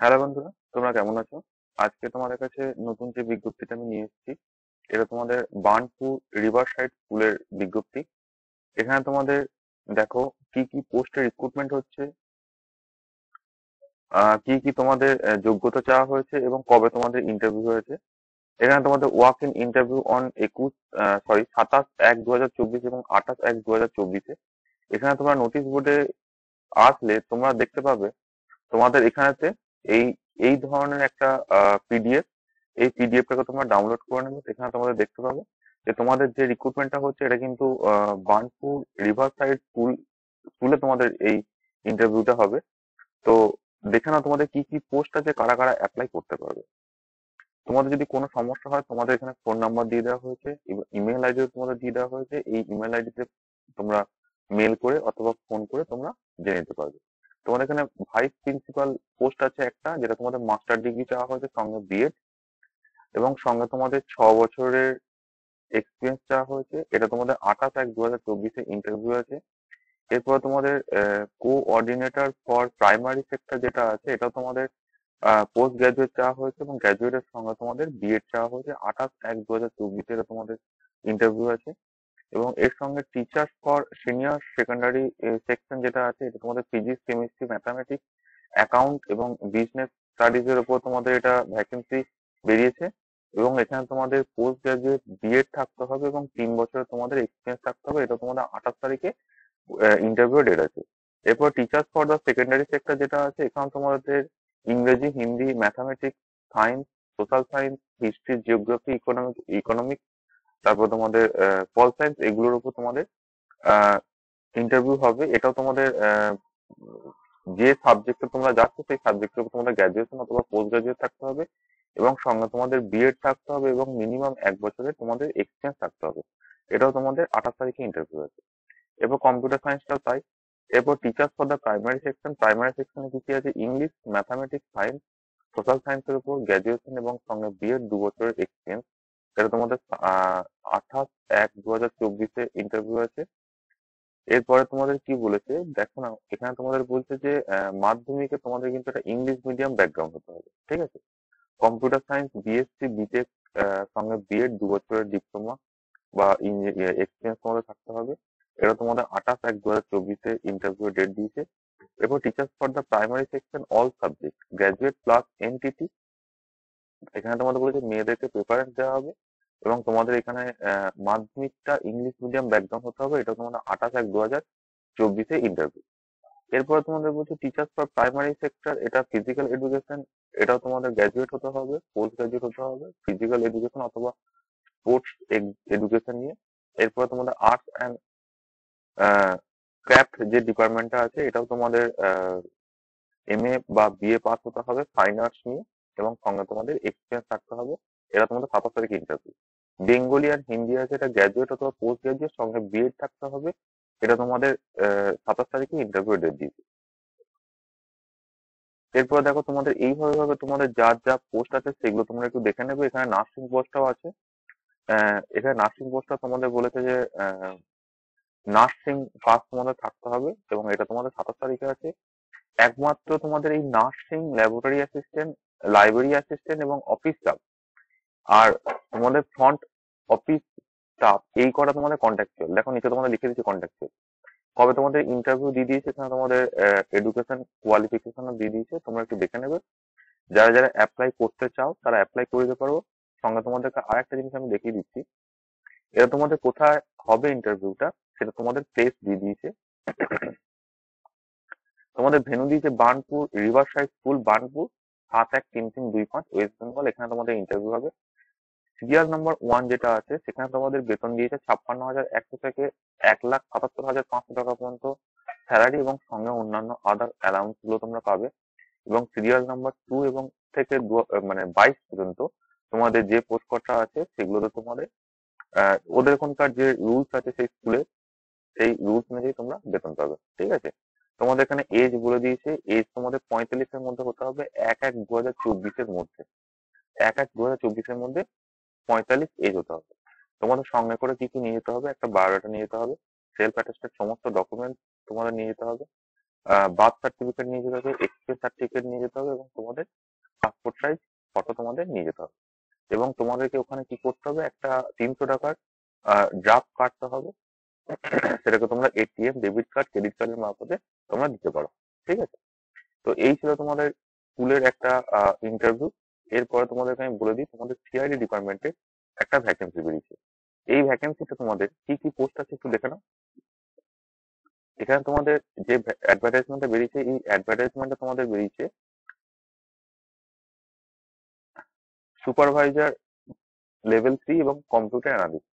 hello বন্ধুরা তোমরা কেমন আছো আজকে তোমাদের কাছে নতুন যে বিজ্ঞপ্তিটা আমি নিয়ে এসেছি এটা তোমাদের বার্নপুর রিভার সাইড স্কুলের বিজ্ঞপ্তি এখানে তোমাদের দেখো কি কি পোস্টের রিক্রুটমেন্ট হচ্ছে কি কি তোমাদের যোগ্যতা চাওয়া হয়েছে এবং কবে তোমাদের ইন্টারভিউ হয়েছে এখানে তোমাদের ওয়াক ইন ইন্টারভিউ অন একুশ সরি সাতাশ এক দু হাজার চব্বিশ এবং আঠাশ এক দু হাজার চব্বিশে এখানে তোমরা নোটিশ বোর্ডে আসলে তোমরা দেখতে পাবে তোমাদের এখানেতে এই এই ধরনের একটা পিডিএফ এই পিডিএফ টাকে তোমরা ডাউনলোড করে নেবে সেখানে তোমাদের দেখতে পাবে যে তোমাদের যে রিক্রুটমেন্টটা হচ্ছে এটা কিন্তু বার্নপুর রিভার সাইড স্কুল স্কুলে তোমাদের এই ইন্টারভিউটা হবে তো দেখে নাও তোমাদের কি কি পোস্ট আছে কারা কারা অ্যাপ্লাই করতে পারবে তোমাদের যদি কোনো সমস্যা হয় তোমাদের এখানে ফোন নাম্বার দিয়ে দেওয়া হয়েছে ইমেল আইডি তোমাদের দিয়ে দেওয়া হয়েছে এই ইমেল আইডিতে তোমরা মেল করে অথবা ফোন করে তোমরা জেনে নিতে পারবে তোমার এখানে ভাইস প্রিন্সিপাল পোস্ট আছে একটা যেটা তোমাদের মাস্টার ডিগ্রি চাওয়া হয়েছে সঙ্গে বিএড এবং সঙ্গে তোমাদের ছ বছরের এক্সপিরিয়েন্স চাওয়া হয়েছে এটা তোমাদের আঠাশ এক দু হাজার চব্বিশে ইন্টারভিউ আছে এরপর তোমাদের কোঅর্ডিনেটর ফর প্রাইমারি সেক্টর যেটা আছে এটা তোমাদের পোস্ট গ্রাজুয়েট চাওয়া হয়েছে এবং গ্রাজুয়েটের সঙ্গে তোমাদের বিএড চাওয়া হয়েছে আঠাশ এক দু হাজার চব্বিশে এটা তোমাদের ইন্টারভিউ আছে এবং এর সঙ্গে teachers for senior secondary section যেটা আছে এটা তোমাদের ফিজিক্স কেমিস্ট্রি ম্যাথামেটিক্স অ্যাকাউন্ট এবং বিজনেস স্টাডিজের উপর তোমাদের এটা ভ্যাকেন্সি বেরিয়েছে এবং এখানে তোমাদের পোস্ট গ্রাজুয়েট বিএড থাকতে হবে এবং তিন বছরের তোমাদের এক্সপিরিয়েন্স থাকতে হবে এটা তোমাদের আঠাশ তারিখে ইন্টারভিউ ডেট আছে এরপর teachers for the secondary sector যেটা আছে এখানে তোমাদের ইংরেজি Hindi mathematics science social science history geography economic economics তারপর তোমাদের পল সায়েন্স এগুলোর উপর তোমাদের ইন্টারভিউ হবে এটাও তোমাদের যে সাবজেক্টে তোমরা যাচ্ছ সেই সাবজেক্টের উপর তোমাদের গ্র্যাজুয়েশন অথবা পোস্ট গ্রাজুয়েট থাকতে হবে এবং সঙ্গে তোমাদের বিএড থাকতে হবে এবং মিনিমাম এক বছরের তোমাদের এক্সপিরিয়েন্স থাকতে হবে এটাও তোমাদের আঠাশ তারিখে ইন্টারভিউ আছে এরপর কম্পিউটার সায়েন্সটাও তাই এরপর teachers for the primary section primary সেকশনে কি কি আছে ইংলিশ ম্যাথামেটিক্স সায়েন্স সোশ্যাল সায়েন্সের উপর গ্র্যাজুয়েশন এবং সঙ্গে বিএড দু বছরের এক্সপিরিয়েন্স এটা তোমাদের আঠাশ এক দু হাজার চব্বিশে ইন্টারভিউ আছে এরপরে তোমাদের কি বলেছে দেখো না এখানে তোমাদের বলছে যে মাধ্যমিকে তোমাদের কিন্তু একটা ইংলিশ মিডিয়াম ব্যাকগ্রাউন্ড হতে হবে ঠিক আছে কম্পিউটার সায়েন্স বিএসসি বিটেক সঙ্গে বিএড দু বছরের ডিপ্লোমা বা এক্সপিরিয়েন্স তোমাদের থাকতে হবে এটা তোমাদের আঠাশ এক দু হাজার চব্বিশে ইন্টারভিউ ডেট দিয়েছে এরপর teachers for the primary section all subject graduate plus NTT এখানে তোমাদের বলেছে মেয়েদেরকে প্রেফারেন্স দেওয়া হবে এবং তোমাদের এখানে মাধ্যমিকটা ইংলিশ মিডিয়াম ব্যাকগ্রাউন্ড হতে হবে এটা তোমাদের আঠাশ এক দু হাজার চব্বিশে ইন্টারভিউ এরপরে তোমাদের বলছে টিচার্স ফর প্রাইমারি সেক্টর এটা ফিজিক্যাল এডুকেশন এটাও তোমাদের গ্র্যাজুয়েট হতে হবে পোস্ট গ্র্যাজুয়েট হতে হবে ফিজিক্যাল এডুকেশন অথবা স্পোর্টস এডুকেশন নিয়ে এরপর তোমাদের আর্টস অ্যান্ড ক্র্যাফট যে ডিপার্টমেন্টটা আছে এটাও তোমাদের এম এ বা বিএ পাস হতে হবে ফাইন আর্টস নিয়ে এবং সঙ্গে তোমাদের এক্সপিরিয়েন্স থাকতে হবে এরা তোমাদের সাতাশ তারিখে ইন্টারভিউ বেঙ্গলি আর হিন্দি আছে এটা গ্র্যাজুয়েট অথবা পোস্ট গ্র্যাজুয়েট সঙ্গে বিএড থাকতে হবে এটা তোমাদের সাতাশ তারিখে ইন্টারভিউ ডেট দিয়েছে এরপর দেখো তোমাদের এইভাবে ভাবে তোমাদের যা যা পোস্ট আছে সেগুলো তোমরা একটু দেখে নেবে এখানে নার্সিং পোস্টটাও আছে এখানে নার্সিং পোস্টটা তোমাদের বলেছে যে নার্সিং পাস তোমাদের থাকতে হবে এবং এটা তোমাদের সাতাশ তারিখে আছে একমাত্র তোমাদের এই nursing laboratory assistant library assistant এবং অফিস স্টাফ আর তোমাদের ফ্রন্ট অফিস স্টাফ এই কটা তোমাদের কন্ট্যাকচুয়াল দেখো নিচে তোমাদের লিখে দিচ্ছে কন্ট্যাকচুয়াল কবে তোমাদের ইন্টারভিউ দিয়ে দিয়েছে সেখানে তোমাদের এডুকেশন কোয়ালিফিকেশনও দিয়ে দিয়েছে তোমরা একটু দেখে নেবে যারা যারা অ্যাপ্লাই করতে চাও তারা অ্যাপ্লাই করে দিতে পারো সঙ্গে তোমাদেরকে আর একটা জিনিস আমি দেখিয়ে দিচ্ছি এটা তোমাদের কোথায় হবে ইন্টারভিউটা সেটা তোমাদের প্লেস দিয়ে দিয়েছে তোমাদের ভেনু দিয়েছে Burnpur river side school Burnpur সাত এক তিন তিন দুই পাঁচ ওয়েস্ট বেঙ্গল এখানে তোমাদের ইন্টারভিউ হবে সিরিয়াল নাম্বার ওয়ান যেটা আছে সেখানে তোমাদের বেতন দিয়েছে ছাপ্পান্ন হাজার একশো থেকে এক লাখ সাতাত্তর হাজার পাঁচশো টাকা পর্যন্ত স্যালারি এবং সঙ্গে অন্যান্য আদার অ্যালাউন্স গুলো তোমরা পাবে এবং সিরিয়াল নাম্বার টু এবং থেকে মানে বাইশ পর্যন্ত তোমাদের যে পোস্ট আছে সেগুলোতে তোমাদের ওদের এখনকার যে রুলস আছে সেই স্কুলে সেই রুলস অনুযায়ী তোমরা বেতন পাবে ঠিক আছে তোমাদের এখানে এজ বলে দিয়েছে এজ তোমাদের পঁয়তাল্লিশের মধ্যে হতে হবে এক এক দু হাজার চব্বিশের মধ্যে এক এক দু হাজার চব্বিশের মধ্যে পঁয়তাল্লিশ এজ হতে হবে তোমাদের সঙ্গে করে কি কি নিয়ে যেতে হবে একটা বায়োডাটা নিয়ে যেতে হবে সেলফ অ্যাটেস্টেড সমস্ত ডকুমেন্ট তোমাদের নিয়ে যেতে হবে বার্থ সার্টিফিকেট নিয়ে যেতে হবে এক্সপ্রেস সার্টিফিকেট নিয়ে যেতে হবে এবং তোমাদের পাসপোর্ট সাইজ ফটো তোমাদের নিয়ে যেতে হবে এবং তোমাদেরকে ওখানে কি করতে হবে একটা তিনশো টাকার ড্রাফট কাটতে হবে সেটাকে তোমরা এটিএম ডেবিট কার্ড ক্রেডিট কার্ডের মারফতে তোমরা দিতে পারো ঠিক আছে তো এই ছিল তোমাদের স্কুলের একটা ইন্টারভিউ এরপরে তোমাদেরকে আমি বলে দিই তোমাদের সিআইডি ডিপার্টমেন্টে একটা ভ্যাকেন্সি বেরিয়েছে এই ভ্যাকেন্সিটা তোমাদের কি কি পোস্ট আছে একটু দেখে নাও এখানে তোমাদের যে অ্যাডভার্টাইজমেন্টটা বেরিয়েছে এই অ্যাডভার্টাইজমেন্টটা তোমাদের বেরিয়েছে সুপারভাইজার লেভেল থ্রি এবং computer analyst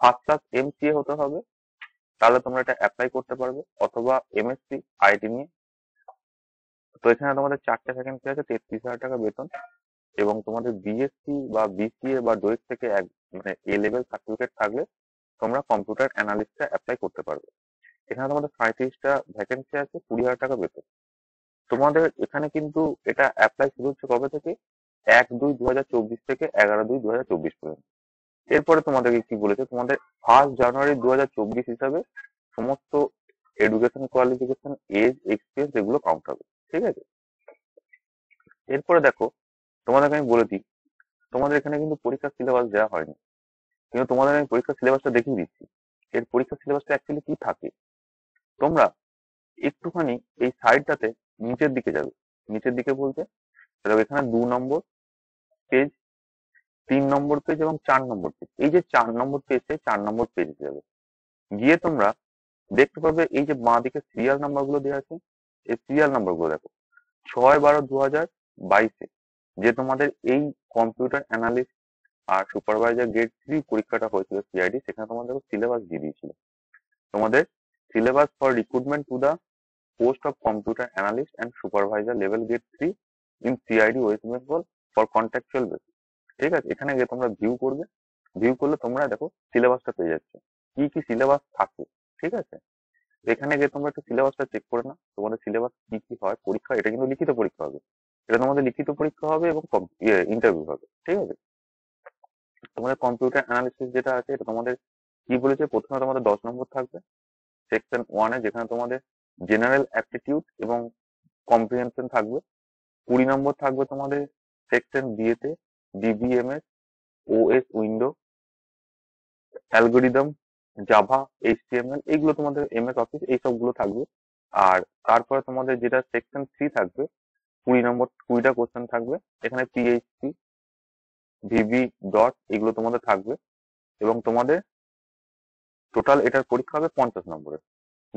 first class MCA হতে হবে তাহলে তোমরা এটা অ্যাপ্লাই করতে পারবে অথবা এমএসসি আইটি নিয়ে তো এখানে তোমাদের চারটে ভ্যাকেন্সি আছে তেত্রিশ হাজার টাকা বেতন এবং তোমাদের বিএসসি বা বিসিএ বা ডোয়েট থেকে এক মানে এ লেভেল সার্টিফিকেট থাকলে তোমরা কম্পিউটার অ্যানালিস্টটা অ্যাপ্লাই করতে পারবে এখানে তোমাদের সাঁত্রিশটা ভ্যাকেন্সি আছে কুড়ি হাজার টাকা বেতন তোমাদের এখানে কিন্তু এটা অ্যাপ্লাই শুরু হচ্ছে কবে থেকে এক দুই দু থেকে এগারো দুই দু পর্যন্ত এরপরে তোমাদেরকে কি বলেছে তোমাদের ফার্স্ট জানুয়ারি দু হিসাবে সমস্ত এডুকেশন কোয়ালিফিকেশন এজ এক্সপিরিয়েন্স এগুলো কাউন্ট হবে ঠিক আছে এরপরে দেখো তোমাদেরকে আমি বলে দিই তোমাদের এখানে কিন্তু পরীক্ষার সিলেবাস দেওয়া হয়নি কিন্তু তোমাদের আমি পরীক্ষার সিলেবাসটা দেখিয়ে দিচ্ছি এর পরীক্ষার সিলেবাসটা অ্যাকচুয়ালি কি থাকে তোমরা একটুখানি এই সাইডটাতে নিচের দিকে যাবে নিচের দিকে বলতে এখানে দু নম্বর পেজ তিন নম্বর পেজ এবং চার নম্বর পেজ এই যে চার নম্বর পেজ পেজে চার নম্বর পেজ যাবে গিয়ে তোমরা দেখতে পাবে এই যে বাঁ দিকে সিরিয়াল নাম্বার গুলো দেওয়া আছে এই সিরিয়াল নাম্বার গুলো দেখো ছয় বারো দু হাজার বাইশে যে তোমাদের এই কম্পিউটার অ্যানালিস্ট আর সুপারভাইজার গ্রেড থ্রি পরীক্ষাটা হয়েছিল সিআইডি সেখানে তোমাদের সিলেবাস দিয়ে দিয়েছিল তোমাদের syllabus for recruitment to the post of computer analyst and supervisor level grade three in CID West Bengal for contractual basis ঠিক আছে এখানে গিয়ে তোমরা ভিউ করবে ভিউ করলে তোমরা দেখো সিলেবাসটা পেয়ে যাচ্ছে কি কি সিলেবাস থাকে ঠিক আছে এখানে গিয়ে তোমরা একটু সিলেবাসটা চেক করে না তোমাদের সিলেবাস কি কি হয় পরীক্ষা এটা কিন্তু লিখিত পরীক্ষা হবে এটা তোমাদের লিখিত পরীক্ষা হবে এবং ইন্টারভিউ ইয়ে, হবে ঠিক আছে তোমাদের কম্পিউটার অ্যানালিসিস যেটা আছে এটা তোমাদের কি বলেছে প্রথমে তোমাদের দশ নম্বর থাকবে সেকশন ওয়ানে যেখানে তোমাদের জেনারেল অ্যাপটিটিউড এবং কম্প্রিহেনশন থাকবে কুড়ি নম্বর থাকবে তোমাদের সেকশন বিএতে DBMS OS window algorithm Java HTML এইগুলো তোমাদের এম এস অফিস এইসবগুলো থাকবে আর তারপরে তোমাদের যেটা সেকশন থ্রি থাকবে কুড়ি নম্বর কুড়িটা কোশ্চেন থাকবে এখানে পিএইচসি ভিবি ডট এগুলো তোমাদের থাকবে এবং তোমাদের টোটাল এটার পরীক্ষা হবে পঞ্চাশ নম্বরের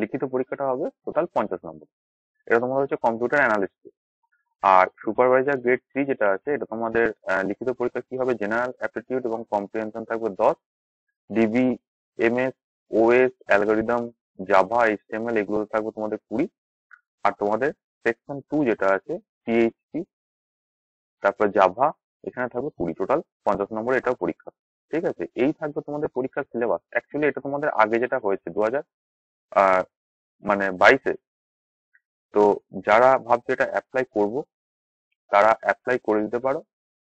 লিখিত পরীক্ষাটা হবে টোটাল পঞ্চাশ নম্বর এটা তোমাদের হচ্ছে কম্পিউটার অ্যানালিস্ট আর সুপারভাইজার গ্রেড থ্রি যেটা আছে এটা তোমাদের লিখিত পরীক্ষা কি হবে জেনারেল অ্যাপটিটিউড এবং কম্প্রিহেনশন থাকবে দশ DBMS OS algorithm Java HTML এগুলো থাকবে তোমাদের কুড়ি আর তোমাদের সেকশন টু যেটা আছে পিএইচপি তারপর জাভা এখানে থাকবে কুড়ি টোটাল পঞ্চাশ নম্বরের এটাও পরীক্ষা ঠিক আছে এই থাকবে তোমাদের পরীক্ষার সিলেবাস অ্যাকচুয়ালি এটা তোমাদের আগে যেটা হয়েছে দু হাজার মানে বাইশে তো যারা ভাবছে এটা অ্যাপ্লাই করব তারা অ্যাপ্লাই করে দিতে পারো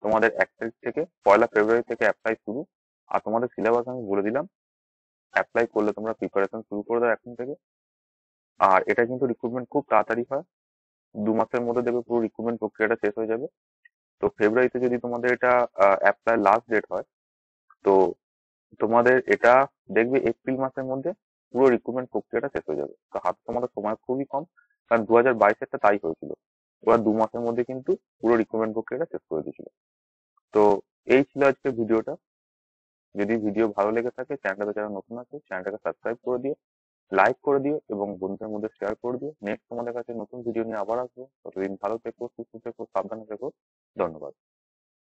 তোমাদের এক তারিখ থেকে পয়লা ফেব্রুয়ারি থেকে অ্যাপ্লাই শুরু আর তোমাদের সিলেবাস আমি বলে দিলাম অ্যাপ্লাই করলে তোমরা প্রিপারেশন শুরু করে দাও এখন থেকে আর এটা কিন্তু রিক্রুটমেন্ট খুব তাড়াতাড়ি হয় দু মাসের মধ্যে দেখবে পুরো রিক্রুটমেন্ট প্রক্রিয়াটা শেষ হয়ে যাবে তো ফেব্রুয়ারিতে যদি তোমাদের এটা অ্যাপ্লাই লাস্ট ডেট হয় তো তোমাদের এটা দেখবে এপ্রিল মাসের মধ্যে পুরো রিক্রুটমেন্ট প্রক্রিয়াটা শেষ হয়ে যাবে তো হাতে তোমাদের সময় খুবই কম কারণ দু হাজার বাইশেরটা তাই হয়েছিল ওরা দু মাসের মধ্যে কিন্তু পুরো রিক্রুটমেন্ট প্রক্রিয়াটা শেষ করে দিয়েছিল তো এই ছিল আজকে ভিডিওটা যদি ভিডিও ভালো লেগে থাকে চ্যানেলটাতে যারা নতুন আছে চ্যানেলটাকে সাবস্ক্রাইব করে দিও লাইক করে দিও এবং বন্ধুদের মধ্যে শেয়ার করে দিও নেক্সট তোমাদের কাছে নতুন ভিডিও নিয়ে আবার আসবো ততদিন ভালো থেকো সুস্থ থেকো সাবধানে থেকো ধন্যবাদ